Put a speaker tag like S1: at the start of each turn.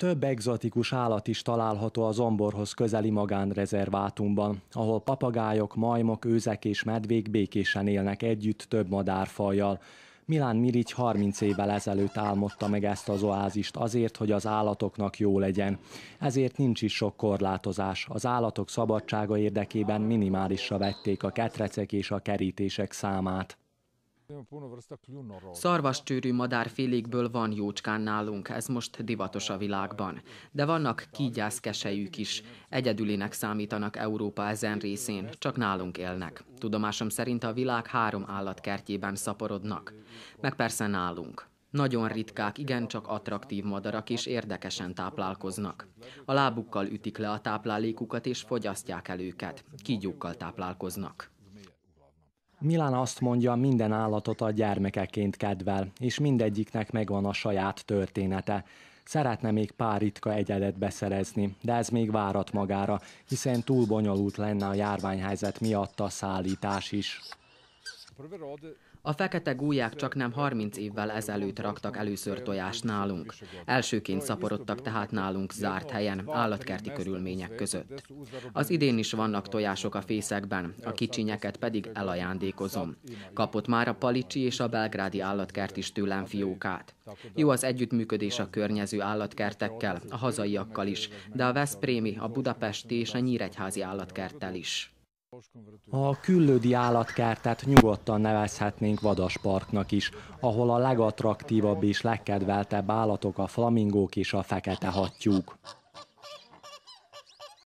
S1: Több egzotikus állat is található az omborhoz közeli magánrezervátumban, ahol papagájok, majmok, őzek és medvék békésen élnek együtt több madárfajjal. Milán Mirigy 30 évvel ezelőtt álmodta meg ezt az oázist azért, hogy az állatoknak jó legyen. Ezért nincs is sok korlátozás. Az állatok szabadsága érdekében minimálisra vették a ketrecek és a kerítések számát.
S2: Szarvastűrű madárfélékből
S1: van jócskán nálunk,
S2: ez most divatos a világban. De vannak kígyászkesejük is. Egyedülinek számítanak Európa ezen részén, csak nálunk élnek. Tudomásom szerint a világ három állatkertjében szaporodnak. Meg persze nálunk. Nagyon ritkák, igencsak attraktív madarak és érdekesen táplálkoznak. A lábukkal ütik le a táplálékukat és fogyasztják el őket. Kígyókkal táplálkoznak.
S1: Milán azt mondja, minden állatot a gyermekeként kedvel, és mindegyiknek megvan a saját története. Szeretne még pár ritka egyedet beszerezni, de ez még várat magára, hiszen túl bonyolult lenne a járványhelyzet miatt a szállítás is.
S2: A fekete gólyák csak nem 30 évvel ezelőtt raktak először tojást nálunk. Elsőként szaporodtak tehát nálunk zárt helyen, állatkerti körülmények között. Az idén is vannak tojások a fészekben, a kicsinyeket pedig elajándékozom. Kapott már a Palicsi és a belgrádi állatkert is tőlem fiókát. Jó az együttműködés a környező állatkertekkel, a hazaiakkal is, de a Veszprémi, a budapesti és a nyíregyházi állatkerttel is.
S1: A küllődi állatkertet nyugodtan nevezhetnénk vadasparknak is, ahol a legattraktívabb és legkedveltebb állatok a flamingók és a fekete hattyúk.